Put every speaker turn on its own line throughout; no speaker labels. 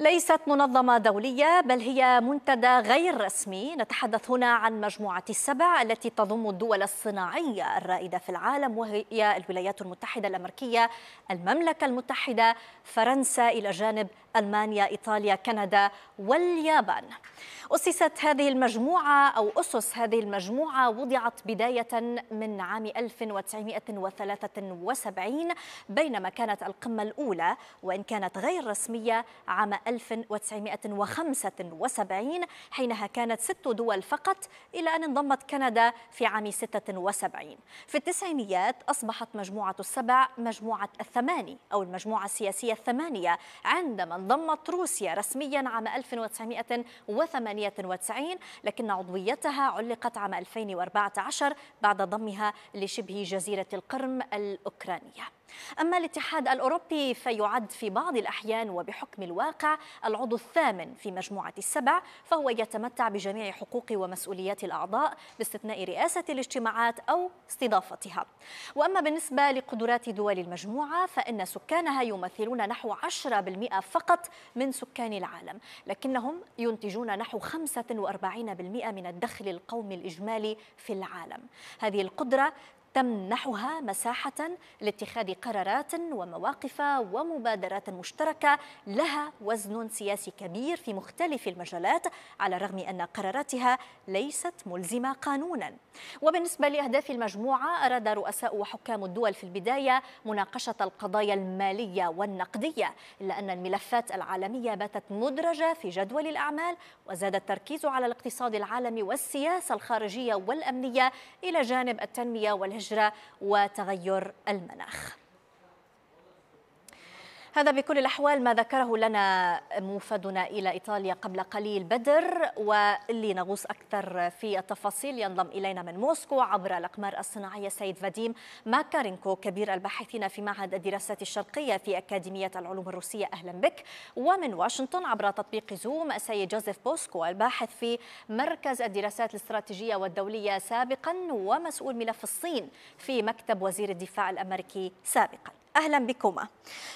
ليست منظمة دولية بل هي منتدى غير رسمي نتحدث هنا عن مجموعة السبع التي تضم الدول الصناعية الرائدة في العالم وهي الولايات المتحدة الأمريكية المملكة المتحدة فرنسا إلى جانب ألمانيا إيطاليا كندا واليابان أسست هذه المجموعة أو أسس هذه المجموعة وضعت بداية من عام 1973 بينما كانت القمة الأولى وإن كانت غير رسمية عام 1975 حينها كانت ست دول فقط إلى أن انضمت كندا في عام 76 في التسعينيات أصبحت مجموعة السبع مجموعة الثماني أو المجموعة السياسية الثمانية عندما ضمت روسيا رسميا عام 1998 لكن عضويتها علقت عام 2014 بعد ضمها لشبه جزيرة القرم الأوكرانية أما الاتحاد الأوروبي فيعد في بعض الأحيان وبحكم الواقع العضو الثامن في مجموعة السبع فهو يتمتع بجميع حقوق ومسؤوليات الأعضاء باستثناء رئاسة الاجتماعات أو استضافتها وأما بالنسبة لقدرات دول المجموعة فإن سكانها يمثلون نحو 10% فقط من سكان العالم لكنهم ينتجون نحو 45% من الدخل القومي الإجمالي في العالم هذه القدرة تمنحها مساحة لاتخاذ قرارات ومواقف ومبادرات مشتركة لها وزن سياسي كبير في مختلف المجالات على الرغم أن قراراتها ليست ملزمة قانونا وبالنسبة لأهداف المجموعة أراد رؤساء وحكام الدول في البداية مناقشة القضايا المالية والنقدية إلا أن الملفات العالمية باتت مدرجة في جدول الأعمال وزاد التركيز على الاقتصاد العالمي والسياسة الخارجية والأمنية إلى جانب التنمية والهجرة الهجرة وتغير المناخ هذا بكل الأحوال ما ذكره لنا موفدنا إلى إيطاليا قبل قليل بدر واللي نغوص أكثر في التفاصيل ينضم إلينا من موسكو عبر الأقمار الصناعية سيد فاديم ماكارينكو كبير الباحثين في معهد الدراسات الشرقية في أكاديمية العلوم الروسية أهلا بك ومن واشنطن عبر تطبيق زوم السيد جوزيف بوسكو الباحث في مركز الدراسات الاستراتيجية والدولية سابقا ومسؤول ملف الصين في مكتب وزير الدفاع الأمريكي سابقا أهلا بكما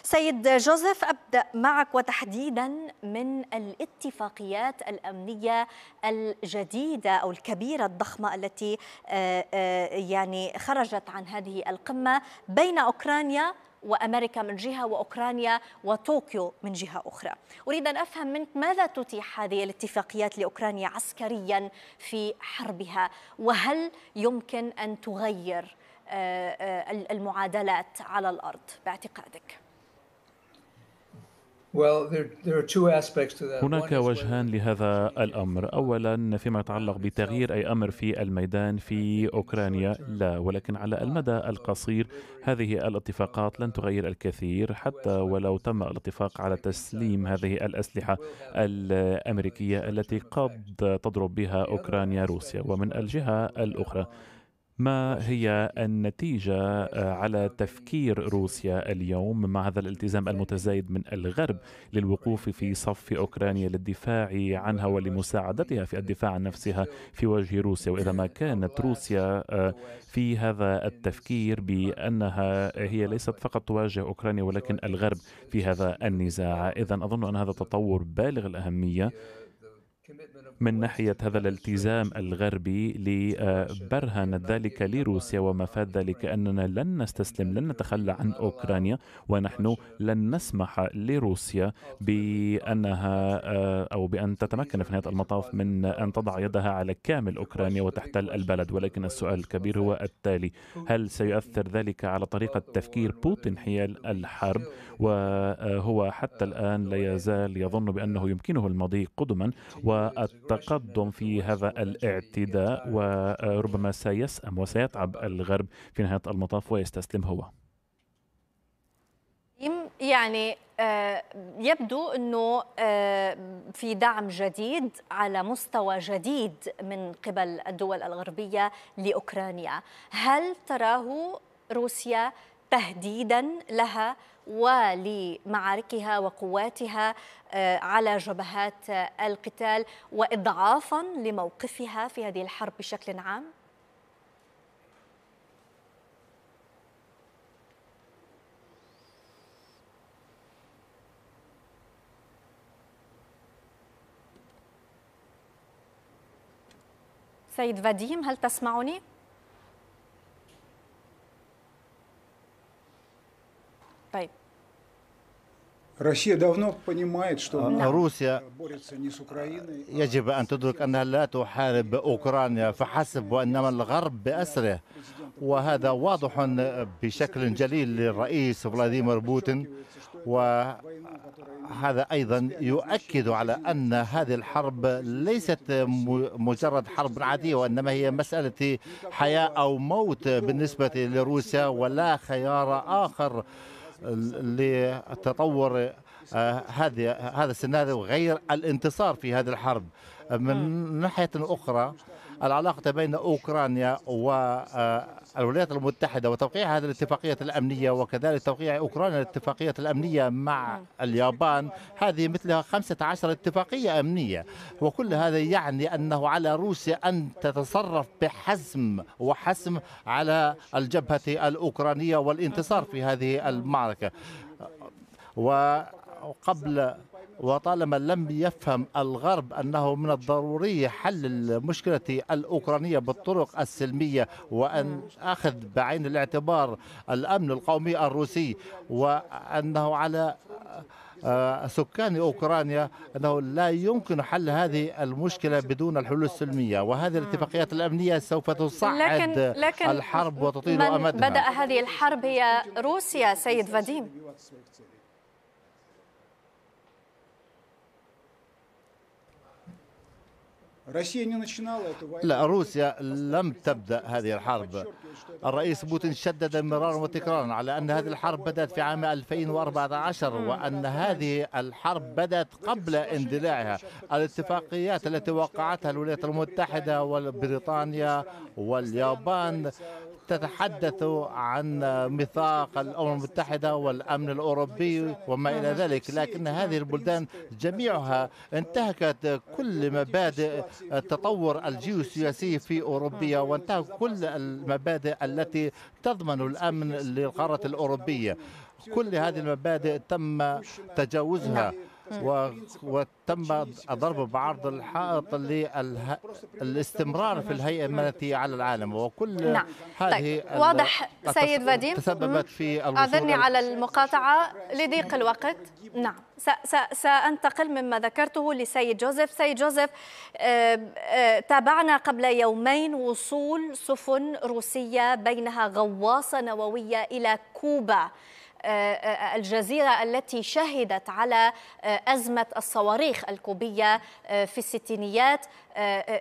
سيد جوزيف أبدأ معك وتحديدا من الاتفاقيات الأمنية الجديدة أو الكبيرة الضخمة التي آه، آه، يعني خرجت عن هذه القمة بين أوكرانيا وامريكا من جهه واوكرانيا وطوكيو من جهه اخرى. اريد ان افهم منك ماذا تتيح هذه الاتفاقيات لاوكرانيا عسكريا في حربها وهل يمكن ان تغير آه، آه، المعادلات على الارض باعتقادك؟ هناك
وجهان لهذا الامر اولا فيما يتعلق بتغيير اي امر في الميدان في اوكرانيا لا ولكن على المدى القصير هذه الاتفاقات لن تغير الكثير حتى ولو تم الاتفاق على تسليم هذه الاسلحه الامريكيه التي قد تضرب بها اوكرانيا روسيا ومن الجهه الاخرى ما هي النتيجة آه, على تفكير روسيا اليوم مع هذا الالتزام المتزايد من الغرب للوقوف في صف أوكرانيا للدفاع عنها ولمساعدتها في الدفاع عن نفسها في وجه روسيا وإذا ما كانت روسيا آه, في هذا التفكير بأنها هي ليست فقط تواجه أوكرانيا ولكن الغرب في هذا النزاع إذا أظن أن هذا تطور بالغ الأهمية من ناحية هذا الالتزام الغربي لبرهن آه، ذلك لروسيا ومفاد ذلك أننا لن نستسلم لن نتخلى عن أوكرانيا ونحن لن نسمح لروسيا بأنها آه، أو بأن تتمكن في نهاية المطاف من أن تضع يدها على كامل أوكرانيا وتحتل البلد ولكن السؤال الكبير هو التالي هل سيؤثر ذلك على طريقة تفكير بوتين حيال الحرب وهو حتى الآن لا يزال يظن بأنه يمكنه المضي قدما و التقدم في هذا الاعتداء وربما سيسأم وسيتعب الغرب في نهاية المطاف ويستسلم هو
يعني آه، يبدو انه آه، في دعم جديد على مستوى جديد من قبل الدول الغربيه لاوكرانيا، هل تراه روسيا تهديدا لها ولمعاركها وقواتها آه، على جبهات آه، القتال واضعافا لموقفها في هذه الحرب بشكل عام؟ سيد فاديم هل تسمعني؟
Россия давно понимает, что روسيا يجب أن تدرك أنها لا تحارب أوكرانيا فحسب وإنما الغرب بأسره وهذا واضح بشكل جليل للرئيس فلاديمير بوتين وهذا أيضا يؤكد على أن هذه الحرب ليست مجرد حرب عادية وإنما هي مسألة حياة أو موت بالنسبة لروسيا ولا خيار آخر لتطور آه، هذه هذا السيناريو غير الانتصار في هذه الحرب من نعم. ناحية أخرى العلاقة بين أوكرانيا والولايات آه، المتحدة وتوقيع هذه الاتفاقية الأمنية وكذلك توقيع أوكرانيا الاتفاقية الأمنية مع اليابان هذه مثلها 15 اتفاقية أمنية وكل هذا يعني أنه على روسيا أن تتصرف بحزم وحسم على الجبهة الأوكرانية والانتصار في هذه المعركة وقبل وطالما لم يفهم الغرب أنه من الضروري حل المشكلة الأوكرانية بالطرق السلمية وأن أخذ بعين الاعتبار الأمن القومي الروسي وأنه على آه، سكان اوكرانيا انه لا يمكن حل هذه المشكله بدون الحلول السلميه وهذه نعم. الاتفاقيات الامنيه سوف تصعد لكن لكن الحرب وتطيل امدها بدا
هذه الحرب هي روسيا سيد فاديم
لا روسيا لم تبدأ هذه الحرب الرئيس بوتين شدد مرارا وتكرارا على أن هذه الحرب بدأت في عام 2014 وأن هذه الحرب э, بدأت قبل اندلاعها الاتفاقيات التي وقعتها الولايات المتحدة وبريطانيا واليابان تتحدث عن ميثاق الأمم المتحدة والأمن الأوروبي وما إلى ذلك لكن هذه البلدان جميعها انتهكت كل مبادئ التطور الجيوسياسي في أوروبيا وانتهكت كل المبادئ التي تضمن الأمن للقارة الأوروبية كل هذه المبادئ تم تجاوزها وتم الضرب بعرض الحائط للاستمرار في الهيئة المالية على العالم وكل نعم. طيب، هذه طيب. واضح سيد فاديم تسببت في أعذرني على
المقاطعة لضيق الوقت نعم سأنتقل مما ذكرته لسيد جوزيف سيد جوزيف آه، آه، تابعنا قبل يومين وصول سفن روسية بينها غواصة نووية إلى كوبا آه، آه، الجزيرة التي شهدت على آه، أزمة الصواريخ الكوبية في الستينيات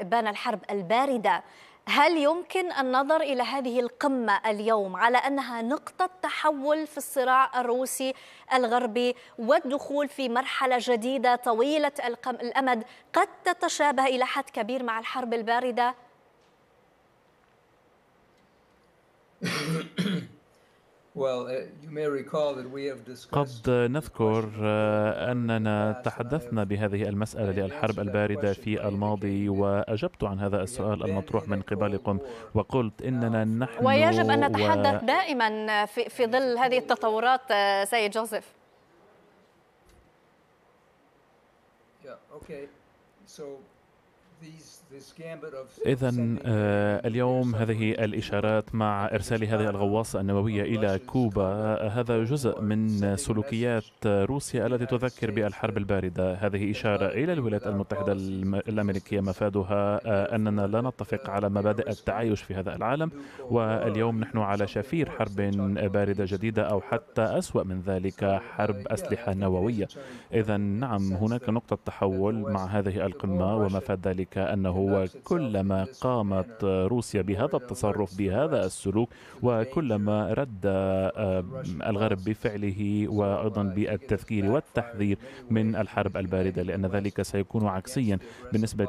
بان الحرب الباردة هل يمكن النظر إلى هذه القمة اليوم على أنها نقطة تحول في الصراع الروسي الغربي والدخول في مرحلة جديدة طويلة الأمد قد تتشابه إلى حد كبير مع الحرب الباردة؟
Uh, قد نذكر uh, أننا تحدثنا بهذه المسألة للحرب الباردة في الماضي وأجبت عن هذا السؤال المطروح من قبلكم وقلت إننا نحن ويجب أن نتحدث و...
دائما في, في ظل هذه التطورات آه، سيد جوزيف
yeah, okay. so إذا
آه، اليوم هذه الإشارات مع إرسال هذه الغواصة النووية إلى كوبا هذا جزء من سلوكيات روسيا التي تذكر بالحرب الباردة هذه إشارة إلى الولايات المتحدة الأمريكية مفادها آه، أننا لا نتفق على مبادئ التعايش في هذا العالم واليوم نحن على شفير حرب باردة جديدة أو حتى أسوأ من ذلك حرب أسلحة نووية إذا نعم هناك نقطة تحول مع هذه القمة ومفاد ذلك ذلك أنه كلما قامت روسيا بهذا التصرف بهذا السلوك وكلما رد الغرب بفعله وأيضا بالتذكير والتحذير من الحرب الباردة لأن ذلك سيكون عكسيا بالنسبة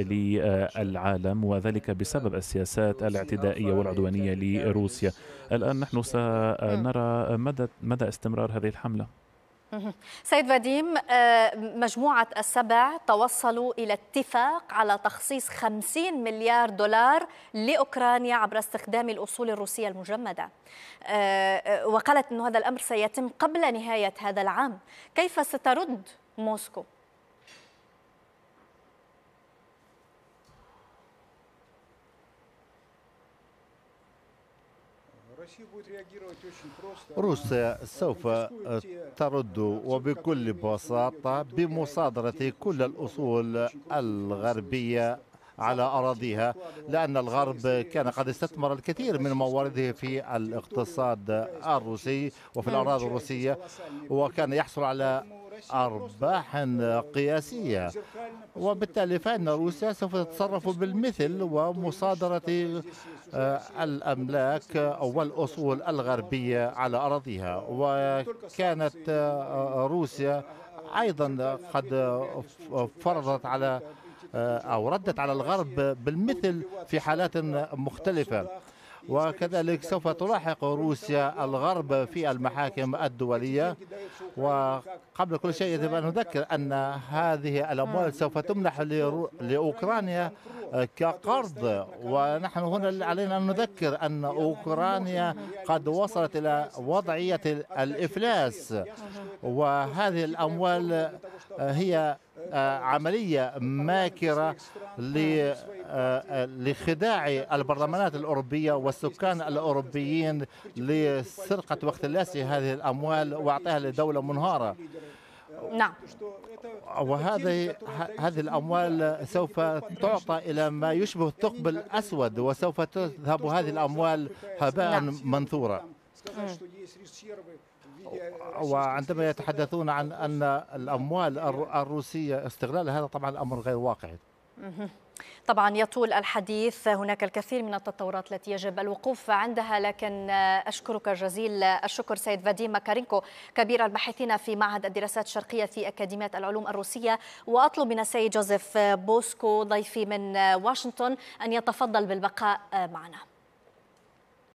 للعالم وذلك بسبب السياسات الاعتدائية والعدوانية لروسيا الآن نحن سنرى مدى, مدى استمرار هذه الحملة
سيد فاديم آه، مجموعة السبع توصلوا إلى اتفاق على تخصيص 50 مليار دولار لأوكرانيا عبر استخدام الأصول الروسية المجمدة آه، آه، وقالت أن هذا الأمر سيتم قبل نهاية هذا العام كيف سترد موسكو
روسيا سوف ترد وبكل بساطة بمصادرة كل الأصول الغربية على أراضيها لأن الغرب كان قد استثمر الكثير من موارده في الاقتصاد الروسي وفي الأراضي الروسية وكان يحصل على أرباح قياسية وبالتالي فإن روسيا سوف تتصرف بالمثل ومصادرة آه، الأملاك والأصول الغربية على أراضيها وكانت آه، آه، روسيا أيضا قد فرضت على أو ردت على الغرب بالمثل في حالات مختلفة وكذلك سوف تلاحق روسيا الغرب في المحاكم الدولية وقبل كل شيء يجب أن نذكر أن هذه الأموال سوف تمنح لأوكرانيا كقرض ونحن هنا علينا أن نذكر أن أوكرانيا قد وصلت إلى وضعية الإفلاس وهذه الأموال هي عملية ماكرة لخداع البرلمانات الأوروبية والسكان الأوروبيين لسرقة واختلاس هذه الأموال وإعطائها لدولة منهارة نعم. نعم وهذه هذه الأموال سوف تعطى إلى ما يشبه الثقب الأسود وسوف تذهب هذه الأموال هباء نعم. منثورا وعندما يتحدثون عن أن الأموال الروسية استغلالها هذا طبعا أمر غير واقعي
طبعا يطول الحديث هناك الكثير من التطورات التي يجب الوقوف عندها لكن أشكرك جزيل الشكر سيد فاديم ماكارينكو كبير الباحثين في معهد الدراسات الشرقية في أكاديمية العلوم الروسية وأطلب من السيد جوزيف بوسكو ضيفي من واشنطن أن يتفضل بالبقاء معنا